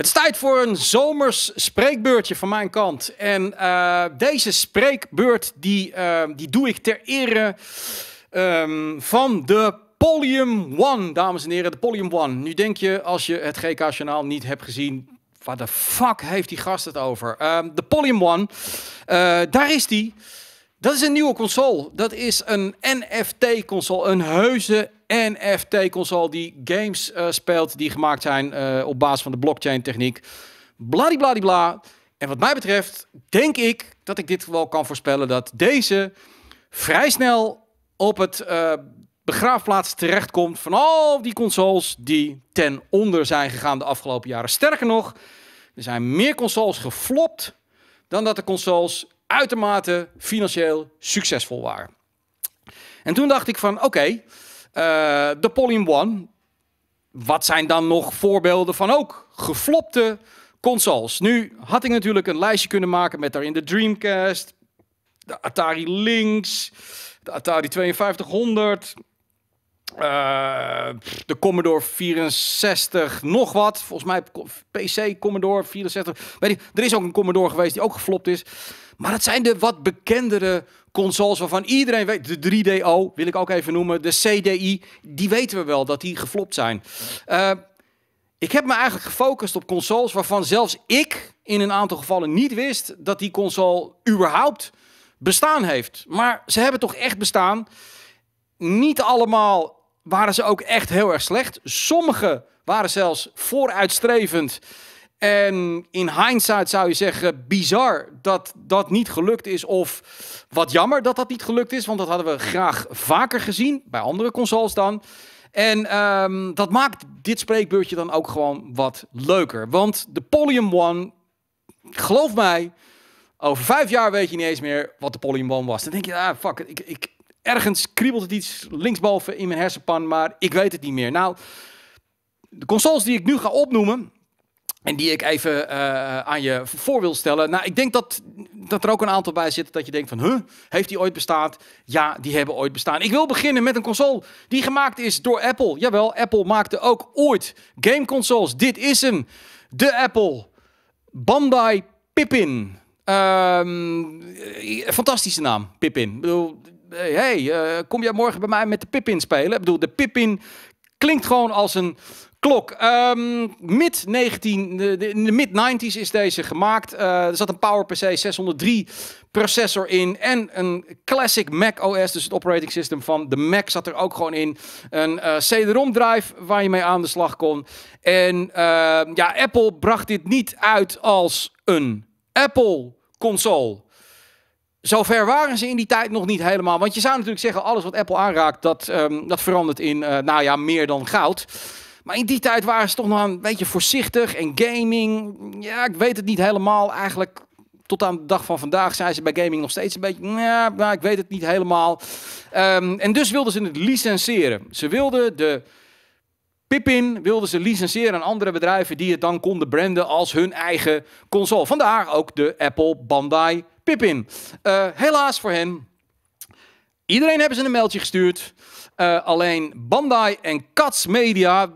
Het is tijd voor een zomers spreekbeurtje van mijn kant. En eh, deze spreekbeurt die, eh, die doe ik ter ere ehm, van de Polium One, dames en heren. De Polium One. Nu denk je, als je het GK-journaal niet hebt gezien... Waar de fuck heeft die gast het over? Ehm, de Polium One, eh, daar is die. Dat is een nieuwe console. Dat is een NFT-console. Een heuse NFT-console die games eh, speelt die gemaakt zijn eh, op basis van de blockchain-techniek. Bladibladibla. En wat mij betreft denk ik dat ik dit wel kan voorspellen dat deze vrij snel op het uh, begraafplaats terechtkomt van al die consoles die ten onder zijn gegaan de afgelopen jaren. Sterker nog, er zijn meer consoles geflopt dan dat de consoles uitermate financieel succesvol waren. En toen dacht ik van oké, eh, de uh, One, wat zijn dan nog voorbeelden van ook geflopte consoles? Nu had ik natuurlijk een lijstje kunnen maken met daarin de Dreamcast, de Atari Lynx, de Atari 5200, eh, de Commodore 64, nog wat. Volgens mij PC Commodore 64. Weet je, er is ook een Commodore geweest die ook geflopt is. Maar het zijn de wat bekendere consoles waarvan iedereen weet. De 3DO wil ik ook even noemen. De CDI. Die weten we wel dat die geflopt zijn. Eh, ik heb me eigenlijk gefocust op consoles waarvan zelfs ik in een aantal gevallen niet wist dat die console überhaupt bestaan heeft. Maar ze hebben toch echt bestaan. Niet allemaal waren ze ook echt heel erg slecht. Sommige waren zelfs vooruitstrevend en in hindsight zou je zeggen, bizar dat dat niet gelukt is. Of wat jammer dat dat niet gelukt is, want dat hadden we graag vaker gezien, bij andere consoles dan. En ehm, dat maakt dit spreekbeurtje dan ook gewoon wat leuker. Want de Polium One, geloof mij, over vijf jaar weet je niet eens meer wat de Polium One was. Dan denk je, ah fuck, ik, ik, ergens kriebelt het iets linksboven in mijn hersenpan, maar ik weet het niet meer. Nou, de consoles die ik nu ga opnoemen en die ik even eh, eh, aan je voor wil stellen. Nou, ik denk dat, dat er ook een aantal bij zitten dat je denkt van... Huh, heeft die ooit bestaan? Ja, die hebben ooit bestaan. Ik wil beginnen met een console die gemaakt is door Apple. Jawel, Apple maakte ook ooit gameconsoles. Dit is hem. De Apple Bandai Pippin. Ehm, eh, fantastische naam, Pippin. Ik bedoel, hey, kom jij morgen bij mij met de Pippin spelen? Ik bedoel, de Pippin klinkt gewoon als een Klok. Um, mid 19, de, de mid 90s is deze gemaakt. Eh, er zat een PowerPC 603 processor in en een classic Mac OS, dus het operating system van de Mac zat er ook gewoon in. Een uh, eh, CD-ROM drive waar je mee aan de slag kon. En ehm, ja, Apple bracht dit niet uit als een Apple console. Zover waren ze in die tijd nog niet helemaal. Want je zou natuurlijk zeggen, alles wat Apple aanraakt, dat, ehm, dat verandert in, eh, nou ja, meer dan goud. Maar in die tijd waren ze toch nog een beetje voorzichtig en gaming. Ja, ik weet het niet helemaal. Eigenlijk tot aan de dag van vandaag zijn ze bij gaming nog steeds een beetje. Ja, nou, ik weet het niet helemaal. Ehm, en dus wilden ze het licenseren. Ze wilden de Pippin wilden ze licenseren aan andere bedrijven die het dan konden branden als hun eigen console. Vandaar ook de Apple Bandai Pippin. Eh, helaas voor hen. Iedereen hebben ze een mailtje gestuurd. Eh, alleen Bandai en Cats Media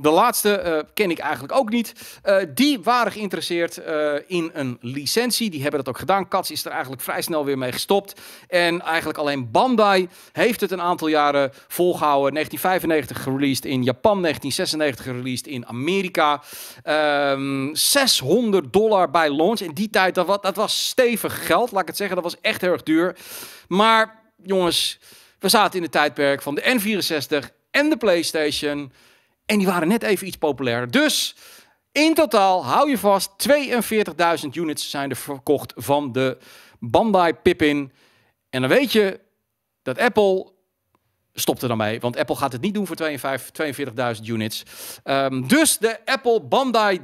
de laatste eh, ken ik eigenlijk ook niet. Eh, die waren geïnteresseerd eh, in een licentie. Die hebben dat ook gedaan. Cats is er eigenlijk vrij snel weer mee gestopt. En eigenlijk alleen Bandai heeft het een aantal jaren volgehouden. 1995 released in Japan, 1996 released in Amerika. 600 ehm, dollar bij launch. In die tijd, dat, was, dat was stevig geld, laat ik het zeggen. Dat was echt heel erg duur. Maar jongens, we zaten in het tijdperk van de N64 en de PlayStation. En die waren net even iets populairder. Dus in totaal, hou je vast, 42.000 units zijn er verkocht van de Bandai Pippin. En dan weet je dat Apple er dan mee. Want Apple gaat het niet doen voor 42.000 units. Ehm, dus de Apple Bandai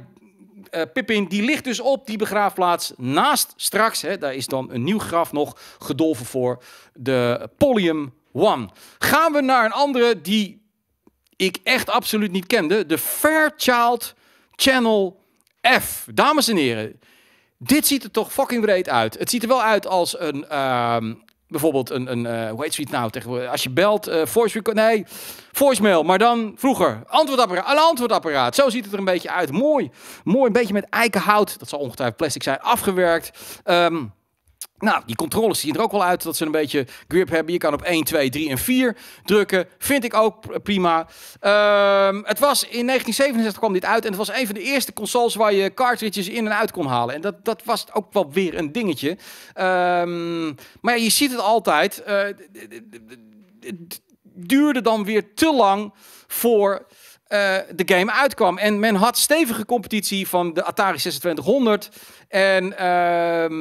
uh, Pippin, die ligt dus op die begraafplaats naast straks. Hè, daar is dan een nieuw graf nog gedolven voor de Polium One. Gaan we naar een andere die ik echt absoluut niet kende. De Fairchild Channel F. Dames en heren, dit ziet er toch fucking breed uit. Het ziet er wel uit als een... Ehm, bijvoorbeeld een, een uh, hoe heet het nou tegenwoordig? Als je belt, uh, eh, voice nee, voicemail, maar dan vroeger. Antwoordapparaat, een antwoordapparaat. Zo ziet het er een beetje uit. Mooi, mooi, een beetje met eikenhout. Dat zal ongetwijfeld plastic zijn, afgewerkt. Um, nou, die controles zien er ook wel uit dat ze een beetje grip hebben. Je kan op 1, 2, 3 en 4 drukken. Vind ik ook prima. het was in 1967 kwam dit uit. En het was een van de eerste consoles waar je cartridges in en uit kon halen. En dat, dat was ook wel weer een dingetje. maar je ziet het altijd. het duurde dan weer te lang voor eh, de game uitkwam. En men had stevige competitie van de Atari 2600. En ehm,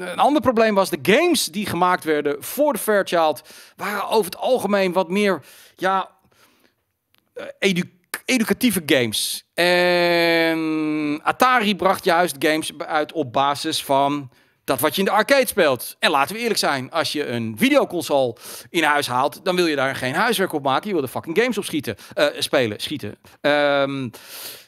een ander probleem was de games die gemaakt werden voor de Fairchild waren over het algemeen wat meer ja, eh, educatieve games. En Atari bracht juist games uit op basis van dat wat je in de arcade speelt. En laten we eerlijk zijn, als je een videoconsole in huis haalt, dan wil je daar geen huiswerk op maken. Je wil de fucking games op schieten, eh, spelen, schieten. Um,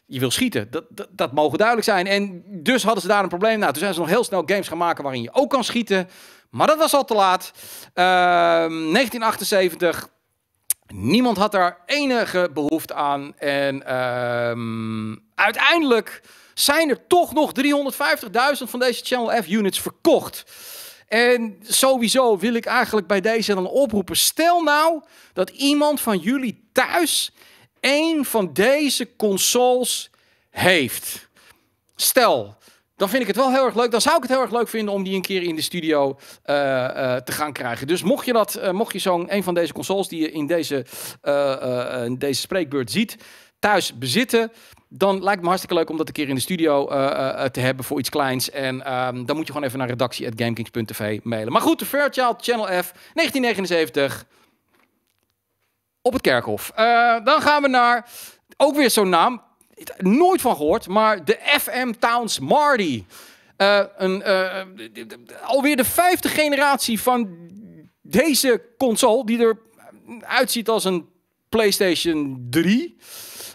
je wil schieten. Dat, dat, dat, mogen duidelijk zijn. En dus hadden ze daar een probleem. Nou, toen zijn ze nog heel snel games gaan maken waarin je ook kan schieten. Maar dat was al te laat. Ehm 1978. Niemand had daar enige behoefte aan. En ehm uiteindelijk zijn er toch nog 350.000 van deze Channel F units verkocht. En sowieso wil ik eigenlijk bij deze dan oproepen. Stel nou dat iemand van jullie thuis één van deze consoles heeft. Stel, dan vind ik het wel heel erg leuk. Dan zou ik het heel erg leuk vinden om die een keer in de studio eh, eh, te gaan krijgen. Dus mocht je, dat, eh, mocht je zo'n een van deze consoles die je in deze, in deze spreekbeurt ziet, thuis bezitten, dan lijkt me hartstikke leuk om dat een keer in de studio eh, eh, eh, te hebben voor iets kleins. En ehm, dan moet je gewoon even naar redactie.gamekings.tv mailen. Maar goed, de Fairchild Channel F, 1979, op het Kerkhof. dan gaan we naar, ook weer zo'n naam, nooit van gehoord, maar de FM Towns Marty. een, alweer de vijfde generatie van deze console, die er uitziet als een PlayStation 3.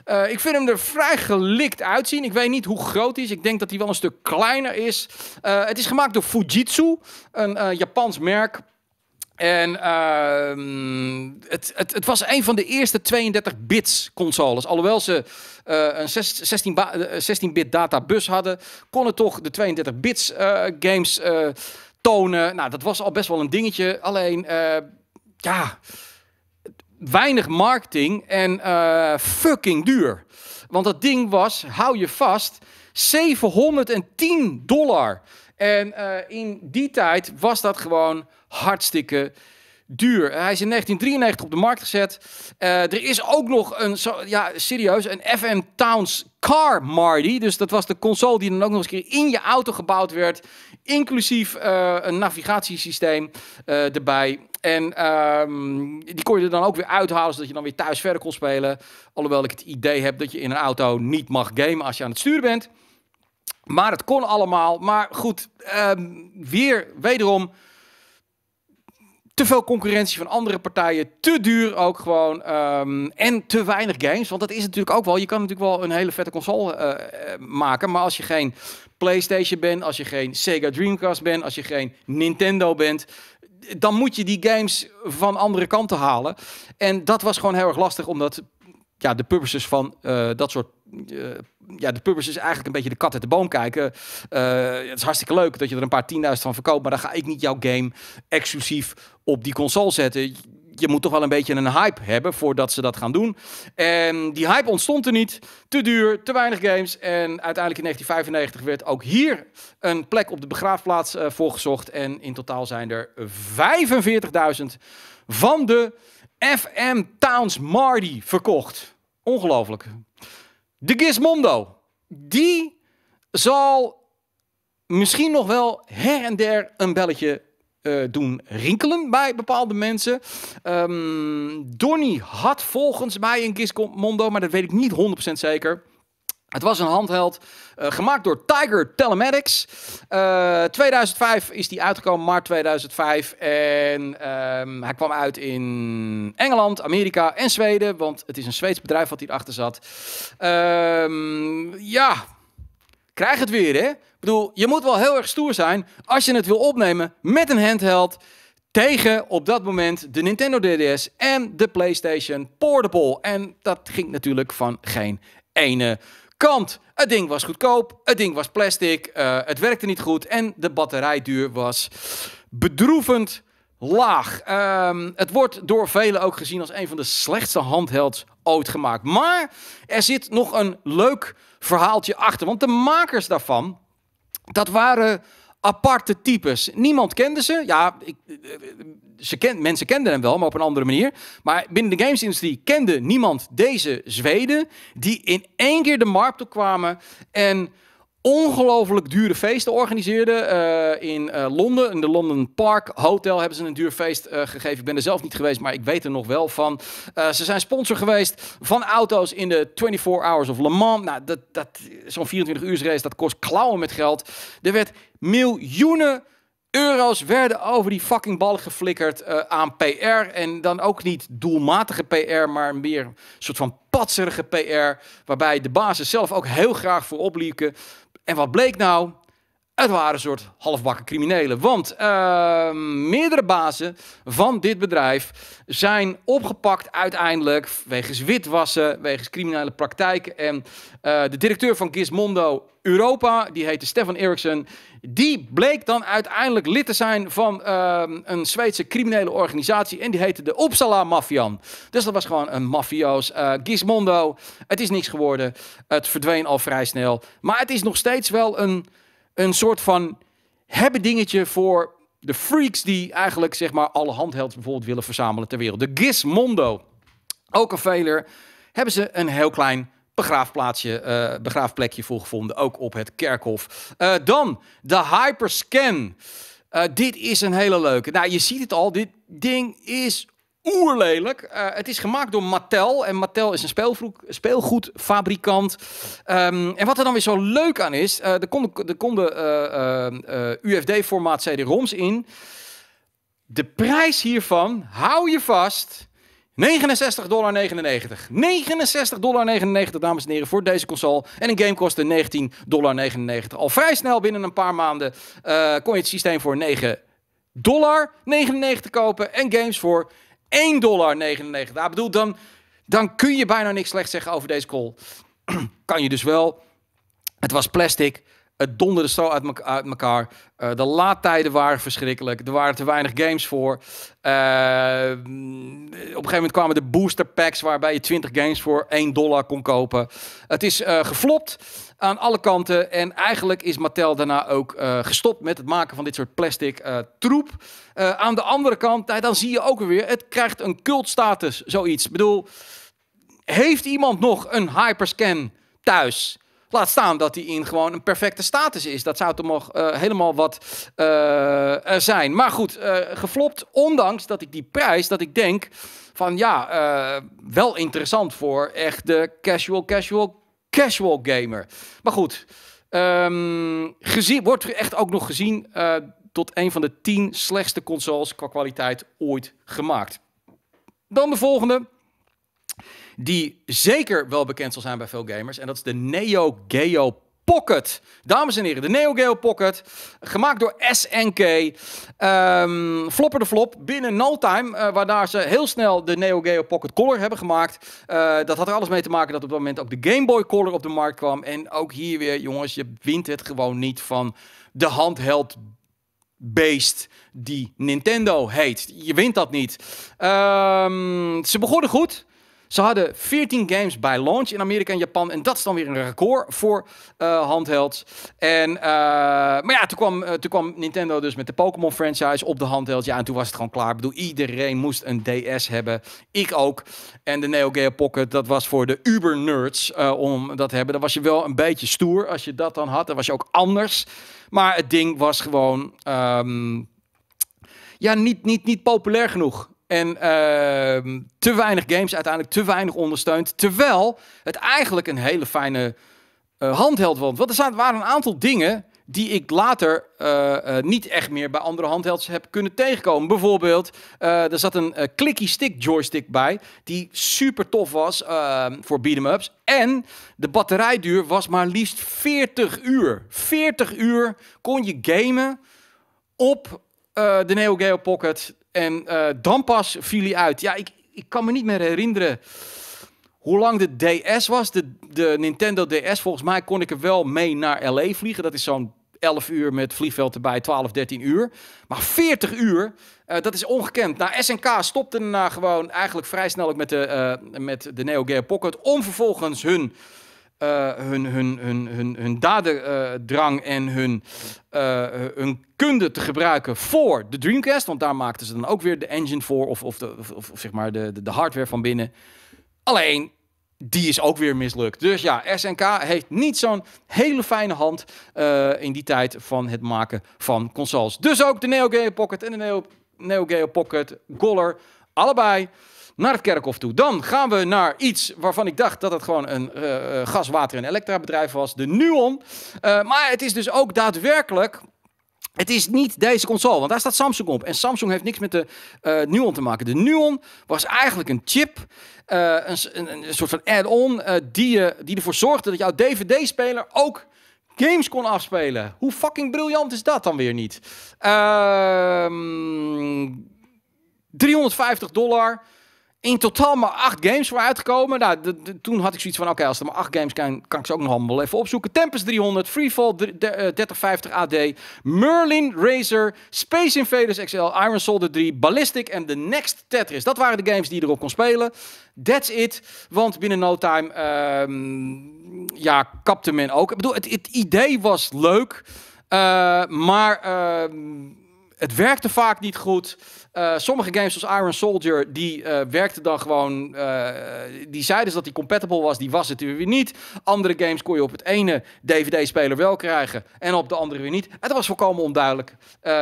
Eh, ik vind hem er vrij gelikt uitzien. Ik weet niet hoe groot hij is. Ik denk dat hij wel een stuk kleiner is. Eh, het is gemaakt door Fujitsu, een eh, Japans merk. En ehm, het, het, het, was een van de eerste 32-bits consoles. Alhoewel ze een 16-bit databus hadden, konden toch de 32-bits games tonen. Nou, dat was al best wel een dingetje. Alleen, ja, weinig marketing en uh, fucking duur. Want dat ding was, hou je vast, 710 dollar. En eh, in die tijd was dat gewoon hartstikke duur. Eh, hij is in 1993 op de markt gezet. er is ook nog een, zo, ja, serieus, een FM Towns Car Mardi, Dus dat was de console die dan ook nog eens een keer in je auto gebouwd werd. Inclusief eh, een navigatiesysteem eh, erbij. En ehm, die kon je er dan ook weer uithalen, zodat je dan weer thuis verder kon spelen. Alhoewel ik het idee heb dat je in een auto niet mag gamen als je aan het sturen bent. Maar het kon allemaal. Maar goed, ehm, weer wederom te veel concurrentie van andere partijen, te duur ook gewoon ehm, en te weinig games. Want dat is natuurlijk ook wel. Je kan natuurlijk wel een hele vette console eh, maken, maar als je geen PlayStation bent, als je geen Sega Dreamcast bent, als je geen Nintendo bent, dan moet je die games van andere kanten halen. En dat was gewoon heel erg lastig, omdat ja, de publishers van eh, dat soort. Eh, ja, de publishers eigenlijk een beetje de kat uit de boom kijken. Eh, het is hartstikke leuk dat je er een paar tienduizend van verkoopt, maar dan ga ik niet jouw game exclusief op die console zetten je moet toch wel een beetje een hype hebben voordat ze dat gaan doen. En die hype ontstond er niet. Te duur, te weinig games. En uiteindelijk in 1995 werd ook hier een plek op de begraafplaats uh, eh, voor gezocht. En in totaal zijn er 45.000 van de FM Towns Mardi verkocht. Ongelooflijk. De Gizmondo. Die zal misschien nog wel her en der een belletje eh, doen rinkelen bij bepaalde mensen. Um, Donny had volgens mij een Gizmondo, Mondo, maar dat weet ik niet 100% zeker. Het was een handheld eh, gemaakt door Tiger Telematics. 2005 eh, is die uitgekomen, maart 2005. En ehm, hij kwam uit in Engeland, Amerika en Zweden. Want het is een Zweeds bedrijf wat hier achter zat. Um, ja, krijg het weer, hè? Ik bedoel, je moet wel heel erg stoer zijn als je het wil opnemen met een handheld tegen op dat moment de Nintendo DDS en de PlayStation Portable. En dat ging natuurlijk van geen ene kant. Het ding was goedkoop, het ding was plastic, eh, het werkte niet goed en de batterijduur was bedroevend laag. Ehm, het wordt door velen ook gezien als een van de slechtste handhelds gemaakt. Maar er zit nog een leuk verhaaltje achter. Want de makers daarvan, dat waren aparte types. Niemand kende ze. Ja, ik, eh, ze kent, mensen kenden hem wel, maar op een andere manier. Maar binnen de gamesindustrie kende niemand deze Zweden... die in één keer de markt opkwamen en ongelooflijk dure feesten organiseerden. Eh, in eh, Londen, in de London Park Hotel, hebben ze een duur feest eh, gegeven. Ik ben er zelf niet geweest, maar ik weet er nog wel van. ze zijn sponsor geweest van auto's in de 24 Hours of Le Mans. Nou, dat, dat, zo'n 24 uur race, dat kost klauwen met geld. Er werd miljoenen euro's werden over die fucking ballen geflikkerd aan PR. En dan ook niet doelmatige PR, maar meer een soort van patserige PR. Waarbij de basis zelf ook heel graag voor oplieken. En wat bleek nou? het waren een soort halfbakken criminelen. Want ehm, meerdere bazen van dit bedrijf zijn opgepakt uiteindelijk wegens witwassen, wegens criminele praktijken. En eh, de directeur van Gismondo Europa, die heette Stefan Eriksson, die bleek dan uiteindelijk lid te zijn van ehm, een Zweedse criminele organisatie. En die heette de Uppsala Mafian. Dus dat was gewoon een mafioos. Uh, Gizmondo, het is niks geworden. Het verdween al vrij snel. Maar het is nog steeds wel een een soort van hebben dingetje voor de freaks die eigenlijk zeg maar alle handhelds bijvoorbeeld willen verzamelen ter wereld. De Gizmondo, ook een veler, hebben ze een heel klein begraafplaatsje, eh, begraafplekje voor gevonden, ook op het kerkhof. Eh, dan de Hyperscan. Eh, dit is een hele leuke. Nou, je ziet het al, dit ding is oerlelijk. Uh, het is gemaakt door Mattel. En Mattel is een speelgoedfabrikant. Ehm, en wat er dan weer zo leuk aan is, uh, er konden, eh, UFD-formaat CD-ROMs in. De prijs hiervan, hou je vast, 69,99 dollar. 69,99 dollar, dames en heren, voor deze console. En een game kostte 19,99 dollar. Al vrij snel, binnen een paar maanden, kon je het systeem voor $9,99. dollar kopen en games voor $1,99. dollar nou, bedoel, dan, dan kun je bijna niks slecht zeggen over deze call. kan je dus wel. Het was plastic. Het donderde zo uit, me elkaar. Eh, de laadtijden waren verschrikkelijk. Er waren te weinig games voor. Eh, op een gegeven moment kwamen de booster packs waarbij je 20 games voor 1 dollar kon kopen. Het is uh, geflopt aan alle kanten. En eigenlijk is Mattel daarna ook eh, gestopt met het maken van dit soort plastic eh, troep. Eh, aan de andere kant, nou, dan zie je ook weer, het krijgt een cultstatus, zoiets. Ik bedoel, heeft iemand nog een hyperscan thuis? Laat staan dat hij in gewoon een perfecte status is. Dat zou toch nog helemaal wat zijn. Maar goed, uh, geflopt. Ondanks dat ik die prijs, dat ik denk van ja, wel interessant voor echt de casual, casual casual gamer. Maar goed, um, gezien, wordt echt ook nog gezien eh, tot een van de tien slechtste consoles qua kwaliteit ooit gemaakt. Dan de volgende, die zeker wel bekend zal zijn bij veel gamers. En dat is de Neo Geo Pocket. Dames en heren, de Neo Geo Pocket. Gemaakt door SNK. Ehm, flopper de flop binnen no time. Uh, ze heel snel de Neo Geo Pocket Color hebben gemaakt. Eh, dat had er alles mee te maken dat op dat moment ook de Game Boy Color op de markt kwam. En ook hier weer, jongens, je wint het gewoon niet van de handheld beest die Nintendo heet. Je wint dat niet. Ehm, ze begonnen goed. Ze hadden 14 games bij launch in Amerika en Japan. En dat is dan weer een record voor uh, handhelds. En, eh, maar ja, toen kwam, eh, toen kwam Nintendo dus met de Pokémon franchise op de handheld. Ja, en toen was het gewoon klaar. Ik bedoel, iedereen moest een DS hebben. Ik ook. En de Neo Geo Pocket, dat was voor de uber-nerds om dat te hebben. Dan was je wel een beetje stoer als je dat dan had. Dan was je ook anders. Maar het ding was gewoon... Ehm, ja, niet, niet, niet populair genoeg. En ehm, te weinig games uiteindelijk, te weinig ondersteund. Terwijl het eigenlijk een hele fijne eh, handheld was. Want er zijn, waren een aantal dingen die ik later eh, eh, niet echt meer bij andere handhelds heb kunnen tegenkomen. Bijvoorbeeld, er zat een clicky stick joystick bij, die super tof was ehm, voor beat'em ups En de batterijduur was maar liefst 40 uur. 40 uur kon je gamen op de Neo Geo Pocket en eh, dan pas viel hij uit. Ja, ik, ik kan me niet meer herinneren hoe lang de DS was. De, de Nintendo DS, volgens mij kon ik er wel mee naar LA vliegen. Dat is zo'n 11 uur met vliegveld erbij, 12, 13 uur. Maar 40 uur, eh, dat is ongekend. Nou, SNK stopte daarna gewoon eigenlijk vrij snel ook met de, eh, met de Neo Geo Pocket. Om vervolgens hun uh, hun, hun, hun, hun, hun daderdrang en hun, eh, hun kunde te gebruiken voor de Dreamcast. Want daar maakten ze dan ook weer de engine voor, of, of, de, of, zeg maar de, de, hardware van binnen. Alleen, die is ook weer mislukt. Dus ja, SNK heeft niet zo'n hele fijne hand eh, in die tijd van het maken van consoles. Dus ook de Neo Geo Pocket en de Neo, Neo Geo Pocket Goller allebei naar het kerkhof toe. Dan gaan we naar iets waarvan ik dacht dat het gewoon een uh, gas, water en elektra bedrijf was, de Nuon. Eh, maar het is dus ook daadwerkelijk het is niet deze console, want daar staat Samsung op. En Samsung heeft niks met de uh, Nuon te maken. De Nuon was eigenlijk een chip, een, een, soort van add-on, die, je, die ervoor zorgde dat jouw DVD-speler ook games kon afspelen. Hoe fucking briljant is dat dan weer niet? 350 ehm, dollar in totaal maar acht games voor uitgekomen. Nou, toen had ik zoiets van, oké, als er maar acht games zijn, kan ik ze ook nog allemaal even opzoeken. Tempest 300, Freefall 3050 eh, AD, Merlin, Razer, Space Invaders XL, Iron Soldier 3, Ballistic en The Next Tetris. Dat waren de games die je erop kon spelen. That's it. Want binnen no time, ehm, ja, kapte men ook. Ik bedoel, het, het idee was leuk, eh, maar ehm, het werkte vaak niet goed. Eh, sommige games zoals Iron Soldier, die uh, werkte dan gewoon... Uh, die zeiden dat die compatible was, die was het weer niet. Andere games kon je op het ene DVD-speler wel krijgen en op de andere weer niet. Het was volkomen onduidelijk.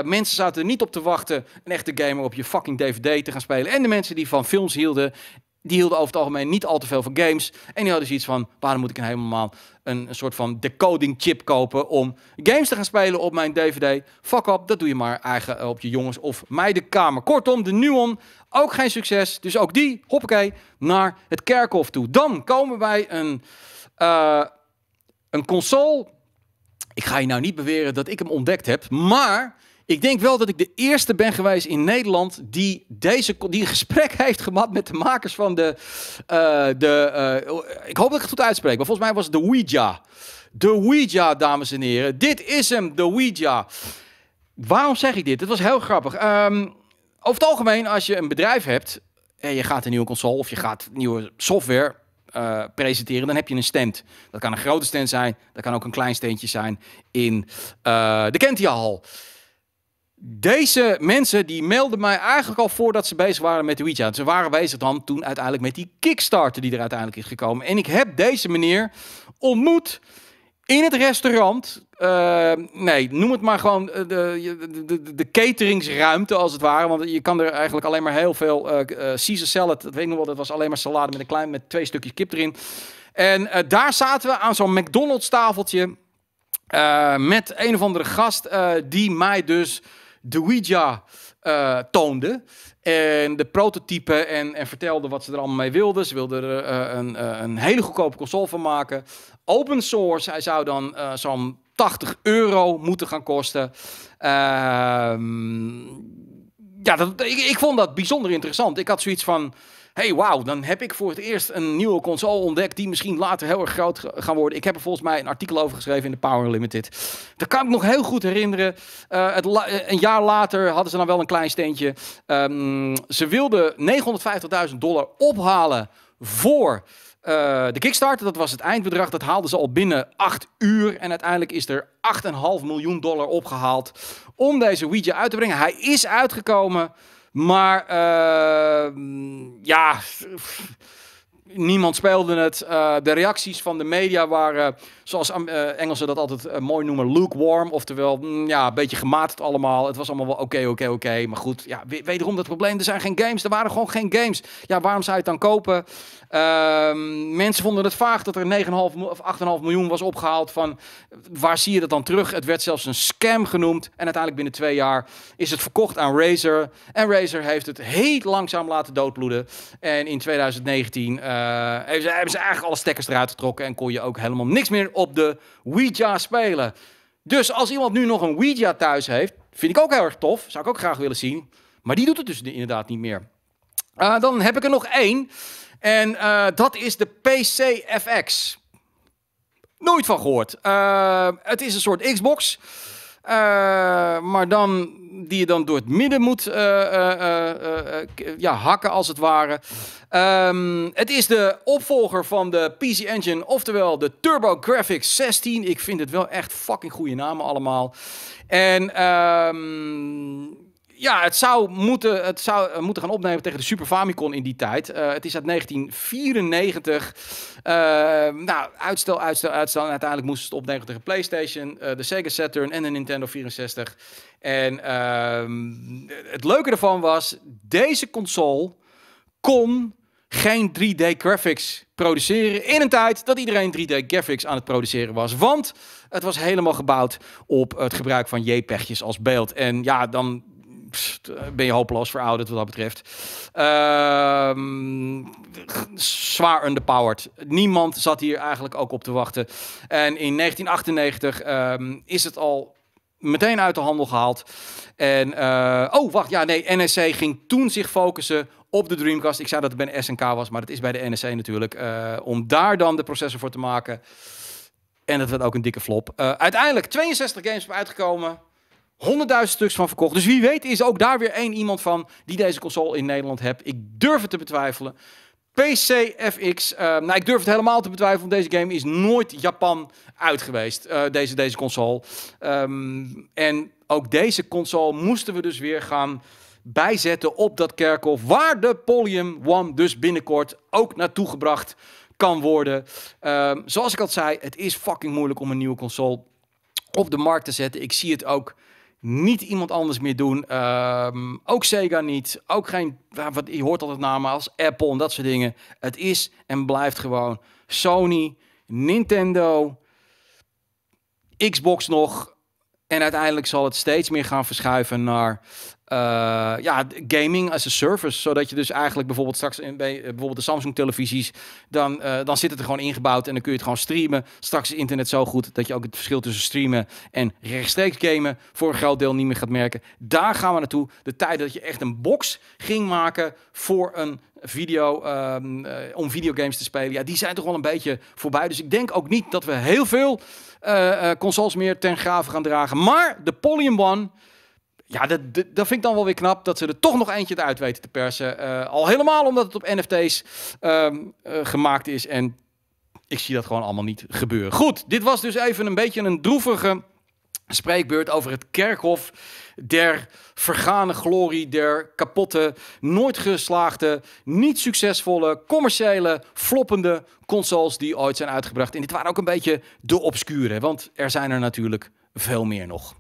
mensen zaten er niet op te wachten een echte gamer op je fucking DVD te gaan spelen. En de mensen die van films hielden die hielden over het algemeen niet al te veel van games. En die hadden zoiets iets van, waarom moet ik een nou helemaal een, een soort van decoding chip kopen om games te gaan spelen op mijn DVD? Fuck up, dat doe je maar eigen eh, op je jongens of kamer Kortom, de Nuon, ook geen succes. Dus ook die, hoppakee, naar het kerkhof toe. Dan komen wij een, eh, een console. Ik ga je nou niet beweren dat ik hem ontdekt heb, maar... Ik denk wel dat ik de eerste ben geweest in Nederland die, deze, die een gesprek heeft gehad met de makers van de. Eh, de eh, ik hoop dat ik het goed uitspreek, maar volgens mij was het de Ouija. De Ouija, dames en heren. Dit is hem, de Ouija. Waarom zeg ik dit? Het was heel grappig. Ehm, over het algemeen, als je een bedrijf hebt en je gaat een nieuwe console of je gaat nieuwe software eh, presenteren, dan heb je een stand. Dat kan een grote stand zijn, dat kan ook een klein steentje zijn in de Kentia Hall. Deze mensen die melden mij eigenlijk al voordat ze bezig waren met de Ouija. Ze waren bezig dan toen uiteindelijk met die Kickstarter die er uiteindelijk is gekomen. En ik heb deze meneer ontmoet in het restaurant. Eh, nee, noem het maar gewoon eh, de, de, de, de, cateringsruimte als het ware. Want je kan er eigenlijk alleen maar heel veel uh, Caesar salad. Dat weet ik nog wel, dat was alleen maar salade met een klein met twee stukjes kip erin. En daar zaten we aan zo'n McDonald's tafeltje. met een of andere gast die mij dus de Ouija eh, toonde. En de prototype en, en vertelde wat ze er allemaal mee wilden. Ze wilden er eh, een, eh, een, hele goedkope console van maken. Open source, hij zou dan zo'n 80 euro moeten gaan kosten. Ehm, ja, dat, ik vond dat bijzonder interessant. Ik had zoiets van hey, wauw, dan heb ik voor het eerst een nieuwe console ontdekt die misschien later heel erg groot gaan worden. Ik heb er volgens mij een artikel over geschreven in de Power Limited. Dat kan ik nog heel goed herinneren. Eh, eh, een jaar later hadden ze dan wel een klein steentje. Ehm, ze wilden 950.000 dollar ophalen voor eh, de Kickstarter, dat was het eindbedrag. Dat haalden ze al binnen acht uur. En uiteindelijk is er 8,5 miljoen dollar opgehaald om deze Ouija uit te brengen. Hij is uitgekomen. Maar ehm, ja niemand speelde het. Eh, de reacties van de media waren, eh, zoals eh, Engelsen dat altijd mooi noemen, lukewarm. Oftewel, mm, ja, een beetje gematigd allemaal. Het was allemaal wel oké, oké, oké. Maar goed, ja, wederom dat probleem. Er zijn geen games. Er waren gewoon geen games. Ja, waarom zou je het dan kopen? Ehm, mensen vonden het vaag dat er 9,5 of 8,5 miljoen was opgehaald. Van, waar zie je dat dan terug? Het werd zelfs een scam genoemd. En uiteindelijk binnen twee jaar is het verkocht aan Razer. En Razer heeft het heel langzaam laten doodbloeden. En in 2019 hebben, eh, ze, hebben ze eigenlijk alle stekkers eruit getrokken en kon je ook helemaal niks meer op de Ouija spelen. Dus als iemand nu nog een Ouija thuis heeft, vind ik ook heel erg tof. Zou ik ook graag willen zien. Maar die doet het dus inderdaad niet meer. Eh, dan heb ik er nog één. En eh, dat is de PCFX. Nooit van gehoord. het is een soort Xbox. Eh, maar dan, die je dan door het midden moet eh, eh, ja, hakken, als het ware. Ehm, het is de opvolger van de PC Engine, oftewel de Turbo Graphics 16. Ik vind het wel echt fucking goede namen allemaal. En um, ja, het zou, moeten, het zou eh, moeten gaan opnemen tegen de Super Famicom in die tijd. Eh, het is uit 1994. Eh, nou, uitstel, uitstel, uitstel. En uiteindelijk moest ze het opnemen tegen PlayStation, de Sega Saturn en de Nintendo 64. En ehm, het leuke ervan was, deze console kon geen 3D graphics produceren in een tijd dat iedereen 3D graphics aan het produceren was. Want het was helemaal gebouwd op het gebruik van JPEG'jes als beeld. En ja, dan ben je hopeloos verouderd wat dat betreft. Uh, zwaar underpowered. Niemand zat hier eigenlijk ook op te wachten. En in 1998 ehm, is het al meteen uit de handel gehaald. En, uh, oh, wacht, ja, nee, NSC ging toen zich focussen op de Dreamcast. Ik zei dat het bij de SNK was, maar dat is bij de NSC natuurlijk. Eh, om daar dan de processor voor te maken. En dat werd ook een dikke flop. Uh, uiteindelijk 62 games uitgekomen. 100.000 stuks van verkocht. Dus wie weet is ook daar weer één iemand van die deze console in Nederland hebt. Ik durf het te betwijfelen. PCFX, eh, nou ik durf het helemaal te betwijfelen, want deze game is nooit Japan uit geweest, eh, deze, deze console. Ehm, en ook deze console moesten we dus weer gaan bijzetten op dat kerkhof, waar de Polium One dus binnenkort ook naartoe gebracht kan worden. Ehm, zoals ik al zei, het is fucking moeilijk om een nieuwe console op de markt te zetten. Ik zie het ook niet iemand anders meer doen. Ehm, ook Sega niet. Ook geen, wat, je hoort altijd namen als Apple en dat soort dingen. Het is en blijft gewoon Sony, Nintendo, Xbox nog. En uiteindelijk zal het steeds meer gaan verschuiven naar eh, ja, gaming as a service. Zodat je dus eigenlijk bijvoorbeeld straks bij eh, bijvoorbeeld de Samsung-televisies, dan, eh, dan zit het er gewoon ingebouwd en dan kun je het gewoon streamen. Straks is internet zo goed dat je ook het verschil tussen streamen en rechtstreeks gamen voor een groot deel niet meer gaat merken. Daar gaan we naartoe. De tijd dat je echt een box ging maken voor een video, ehm, om videogames te spelen, ja, die zijn toch wel een beetje voorbij. Dus ik denk ook niet dat we heel veel consoles meer ten graven gaan dragen. Maar de Polygon One ja, dat, dat vind ik dan wel weer knap dat ze er toch nog eentje uit weten te persen. Eh, al helemaal omdat het op NFT's ehm, eh, gemaakt is. En ik zie dat gewoon allemaal niet gebeuren. Goed, dit was dus even een beetje een droevige spreekbeurt over het kerkhof der vergane glorie, der kapotte, nooit geslaagde, niet succesvolle, commerciële, floppende consoles die ooit zijn uitgebracht. En dit waren ook een beetje de obscure, want er zijn er natuurlijk veel meer nog.